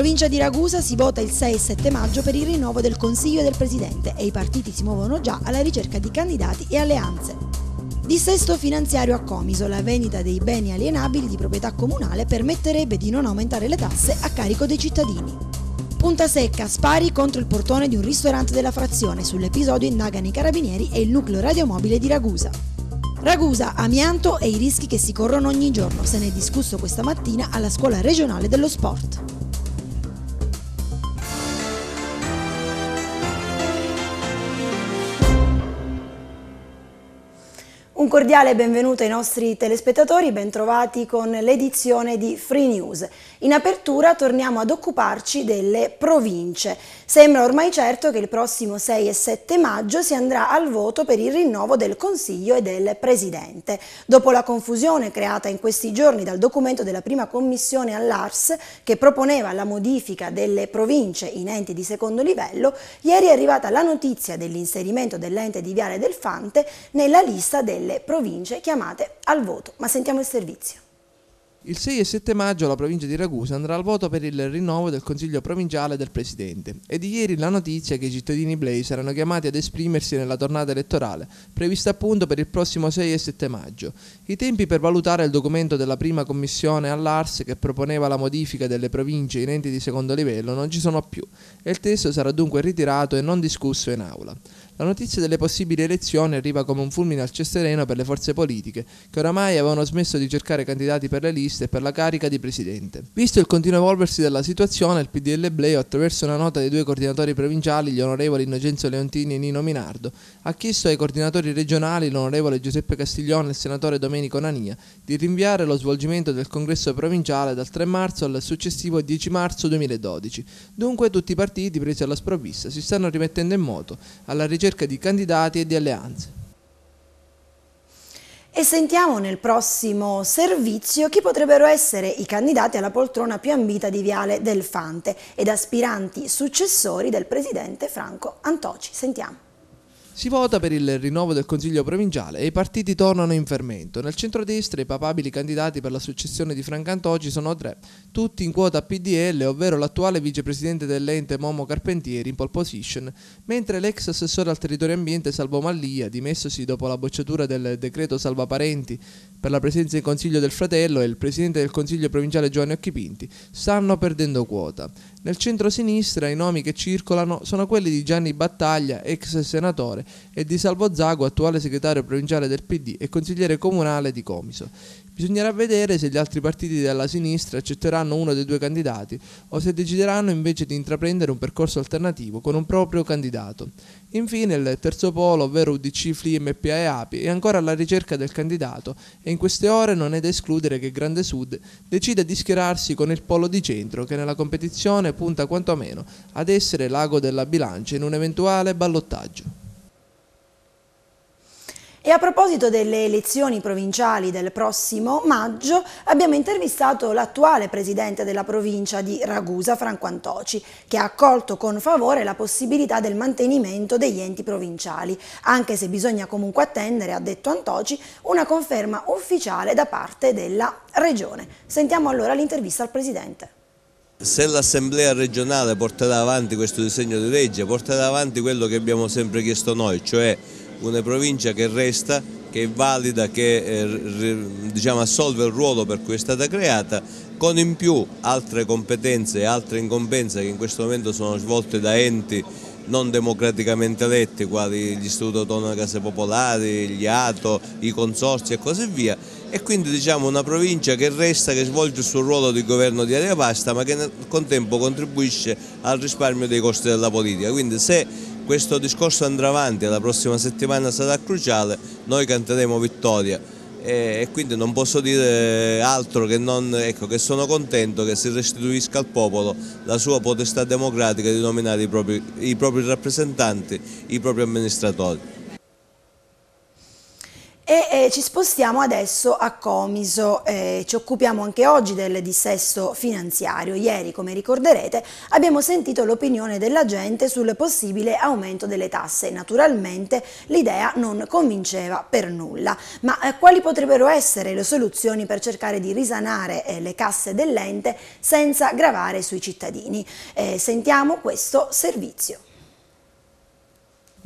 provincia di Ragusa si vota il 6 e 7 maggio per il rinnovo del Consiglio e del Presidente e i partiti si muovono già alla ricerca di candidati e alleanze. Dissesto finanziario a Comiso, la vendita dei beni alienabili di proprietà comunale permetterebbe di non aumentare le tasse a carico dei cittadini. Punta secca, spari contro il portone di un ristorante della frazione, sull'episodio indagano i carabinieri e il nucleo radiomobile di Ragusa. Ragusa, amianto e i rischi che si corrono ogni giorno, se ne è discusso questa mattina alla scuola regionale dello sport. cordiale benvenuto ai nostri telespettatori, bentrovati con l'edizione di Free News. In apertura torniamo ad occuparci delle province. Sembra ormai certo che il prossimo 6 e 7 maggio si andrà al voto per il rinnovo del Consiglio e del Presidente. Dopo la confusione creata in questi giorni dal documento della prima commissione all'ARS che proponeva la modifica delle province in enti di secondo livello, ieri è arrivata la notizia dell'inserimento dell'ente di Viale del Fante nella lista delle province chiamate al voto. Ma sentiamo il servizio. Il 6 e 7 maggio la provincia di Ragusa andrà al voto per il rinnovo del Consiglio provinciale del Presidente. E di ieri la notizia che i cittadini blei saranno chiamati ad esprimersi nella tornata elettorale, prevista appunto per il prossimo 6 e 7 maggio. I tempi per valutare il documento della prima commissione all'ARS che proponeva la modifica delle province in enti di secondo livello non ci sono più e il testo sarà dunque ritirato e non discusso in aula. La notizia delle possibili elezioni arriva come un fulmine al cestereno per le forze politiche, che oramai avevano smesso di cercare candidati per le liste e per la carica di presidente. Visto il continuo evolversi della situazione, il PDL Bleo, attraverso una nota dei due coordinatori provinciali, gli onorevoli Innocenzo Leontini e Nino Minardo, ha chiesto ai coordinatori regionali, l'onorevole Giuseppe Castiglione e il senatore Domenico Nania, di rinviare lo svolgimento del congresso provinciale dal 3 marzo al successivo 10 marzo 2012. Dunque tutti i partiti presi alla sprovvista si stanno rimettendo in moto alla ricerca ricerca di candidati e di alleanze. E sentiamo nel prossimo servizio chi potrebbero essere i candidati alla poltrona più ambita di Viale del Fante ed aspiranti successori del presidente Franco Antoci. Sentiamo. Si vota per il rinnovo del Consiglio provinciale e i partiti tornano in fermento. Nel centrodestra i papabili candidati per la successione di Francantoci sono tre, tutti in quota PDL, ovvero l'attuale vicepresidente dell'ente Momo Carpentieri in pole position, mentre l'ex assessore al territorio ambiente Salvo Mallia, dimessosi dopo la bocciatura del decreto Salva Parenti per la presenza in Consiglio del Fratello e il presidente del Consiglio provinciale Giovanni Occhipinti, stanno perdendo quota. Nel centro-sinistra i nomi che circolano sono quelli di Gianni Battaglia, ex senatore, e di Salvo Zago, attuale segretario provinciale del PD e consigliere comunale di Comiso. Bisognerà vedere se gli altri partiti della sinistra accetteranno uno dei due candidati o se decideranno invece di intraprendere un percorso alternativo con un proprio candidato. Infine il terzo polo, ovvero UDC, FLI, MPA e API, è ancora alla ricerca del candidato e in queste ore non è da escludere che Grande Sud decida di schierarsi con il polo di centro che nella competizione punta quantomeno ad essere l'ago della bilancia in un eventuale ballottaggio. E a proposito delle elezioni provinciali del prossimo maggio, abbiamo intervistato l'attuale presidente della provincia di Ragusa, Franco Antoci, che ha accolto con favore la possibilità del mantenimento degli enti provinciali, anche se bisogna comunque attendere, ha detto Antoci, una conferma ufficiale da parte della Regione. Sentiamo allora l'intervista al presidente. Se l'Assemblea regionale porterà avanti questo disegno di legge, porterà avanti quello che abbiamo sempre chiesto noi, cioè una provincia che resta, che è valida, che eh, diciamo, assolve il ruolo per cui è stata creata, con in più altre competenze e altre incombenze che in questo momento sono svolte da enti non democraticamente eletti, quali gli istituti autonomi case popolari, gli ATO, i consorzi e così via, e quindi diciamo una provincia che resta, che svolge il suo ruolo di governo di area vasta, ma che nel contempo contribuisce al risparmio dei costi della politica. Quindi se questo discorso andrà avanti, la prossima settimana sarà cruciale, noi canteremo vittoria e, quindi non posso dire altro che, non, ecco, che sono contento che si restituisca al popolo la sua potestà democratica di nominare i propri, i propri rappresentanti, i propri amministratori. E, eh, ci spostiamo adesso a Comiso, eh, ci occupiamo anche oggi del dissesto finanziario. Ieri, come ricorderete, abbiamo sentito l'opinione della gente sul possibile aumento delle tasse. Naturalmente l'idea non convinceva per nulla. Ma eh, quali potrebbero essere le soluzioni per cercare di risanare eh, le casse dell'ente senza gravare sui cittadini? Eh, sentiamo questo servizio.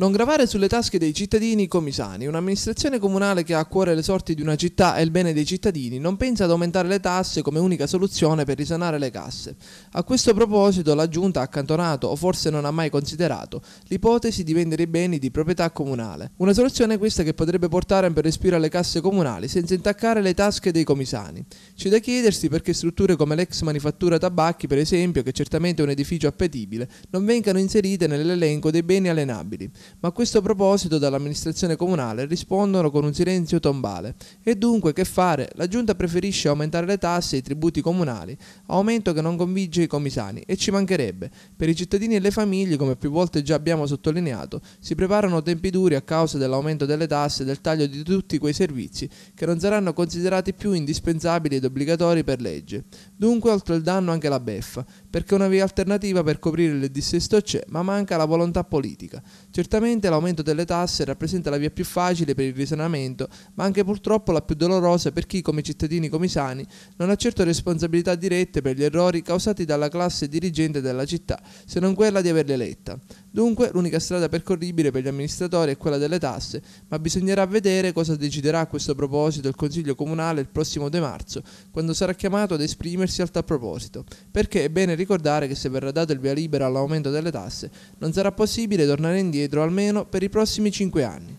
Non gravare sulle tasche dei cittadini comisani. Un'amministrazione comunale che ha a cuore le sorti di una città e il bene dei cittadini non pensa ad aumentare le tasse come unica soluzione per risanare le casse. A questo proposito la Giunta ha accantonato, o forse non ha mai considerato, l'ipotesi di vendere i beni di proprietà comunale. Una soluzione questa che potrebbe portare a un respiro alle casse comunali senza intaccare le tasche dei comisani. C'è da chiedersi perché strutture come l'ex manifattura tabacchi, per esempio, che certamente è un edificio appetibile, non vengano inserite nell'elenco dei beni alienabili ma a questo proposito dall'amministrazione comunale rispondono con un silenzio tombale. E dunque che fare? La giunta preferisce aumentare le tasse e i tributi comunali, aumento che non convince i comisani e ci mancherebbe. Per i cittadini e le famiglie, come più volte già abbiamo sottolineato, si preparano tempi duri a causa dell'aumento delle tasse e del taglio di tutti quei servizi che non saranno considerati più indispensabili ed obbligatori per legge. Dunque oltre il danno anche la beffa perché una via alternativa per coprire il dissesto c'è, ma manca la volontà politica. Certamente l'aumento delle tasse rappresenta la via più facile per il risanamento, ma anche purtroppo la più dolorosa per chi, come cittadini comisani, non ha certo responsabilità dirette per gli errori causati dalla classe dirigente della città, se non quella di averle eletta. Dunque l'unica strada percorribile per gli amministratori è quella delle tasse, ma bisognerà vedere cosa deciderà a questo proposito il Consiglio Comunale il prossimo 2 marzo, quando sarà chiamato ad esprimersi al tal proposito, perché è bene ricordare che se verrà dato il via libera all'aumento delle tasse, non sarà possibile tornare indietro almeno per i prossimi 5 anni.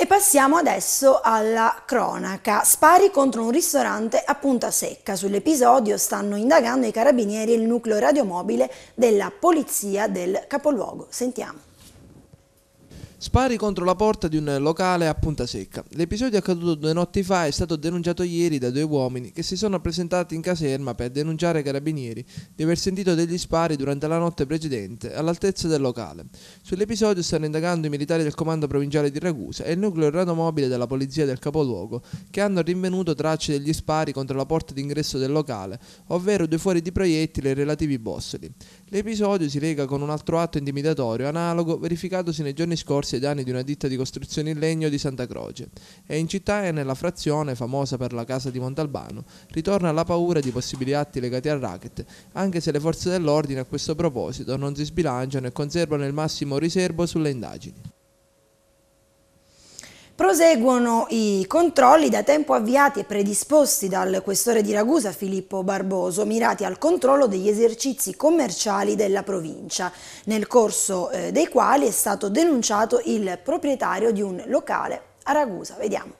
E passiamo adesso alla cronaca. Spari contro un ristorante a Punta Secca. Sull'episodio stanno indagando i carabinieri e il nucleo radiomobile della polizia del capoluogo. Sentiamo. Spari contro la porta di un locale a Punta Secca. L'episodio accaduto due notti fa è stato denunciato ieri da due uomini che si sono presentati in caserma per denunciare ai carabinieri di aver sentito degli spari durante la notte precedente all'altezza del locale. Sull'episodio stanno indagando i militari del comando provinciale di Ragusa e il nucleo radomobile della polizia del capoluogo che hanno rinvenuto tracce degli spari contro la porta d'ingresso del locale, ovvero due fuori di proiettili e relativi bossoli. L'episodio si lega con un altro atto intimidatorio analogo verificatosi nei giorni scorsi corsi danni di una ditta di costruzione in legno di Santa Croce e in città e nella frazione famosa per la casa di Montalbano ritorna la paura di possibili atti legati al racket, anche se le forze dell'ordine a questo proposito non si sbilanciano e conservano il massimo riservo sulle indagini. Proseguono i controlli da tempo avviati e predisposti dal questore di Ragusa Filippo Barboso, mirati al controllo degli esercizi commerciali della provincia, nel corso eh, dei quali è stato denunciato il proprietario di un locale a Ragusa. Vediamo.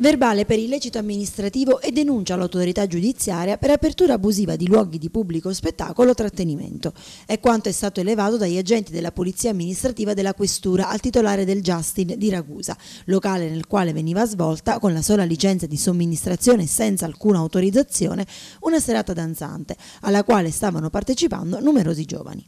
Verbale per illecito amministrativo e denuncia all'autorità giudiziaria per apertura abusiva di luoghi di pubblico spettacolo o trattenimento. È quanto è stato elevato dagli agenti della Polizia Amministrativa della Questura al titolare del Justin di Ragusa, locale nel quale veniva svolta, con la sola licenza di somministrazione e senza alcuna autorizzazione, una serata danzante, alla quale stavano partecipando numerosi giovani.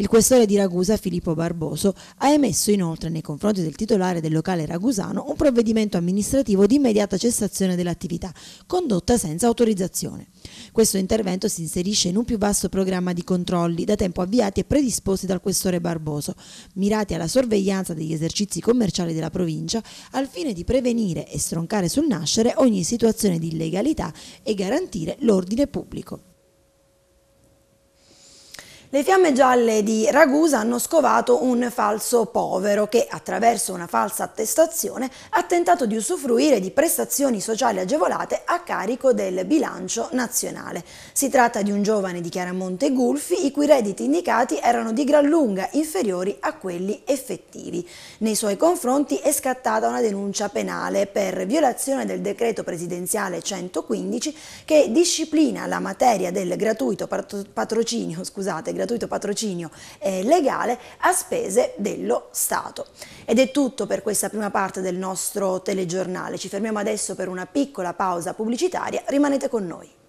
Il questore di Ragusa, Filippo Barboso, ha emesso inoltre nei confronti del titolare del locale ragusano un provvedimento amministrativo di immediata cessazione dell'attività, condotta senza autorizzazione. Questo intervento si inserisce in un più vasto programma di controlli, da tempo avviati e predisposti dal questore Barboso, mirati alla sorveglianza degli esercizi commerciali della provincia, al fine di prevenire e stroncare sul nascere ogni situazione di illegalità e garantire l'ordine pubblico. Le fiamme gialle di Ragusa hanno scovato un falso povero che, attraverso una falsa attestazione, ha tentato di usufruire di prestazioni sociali agevolate a carico del bilancio nazionale. Si tratta di un giovane di Chiaramonte Gulfi, i cui redditi indicati erano di gran lunga inferiori a quelli effettivi. Nei suoi confronti è scattata una denuncia penale per violazione del decreto presidenziale 115 che disciplina la materia del gratuito patrocinio, scusate, gratuito patrocinio eh, legale a spese dello Stato. Ed è tutto per questa prima parte del nostro telegiornale. Ci fermiamo adesso per una piccola pausa pubblicitaria. Rimanete con noi.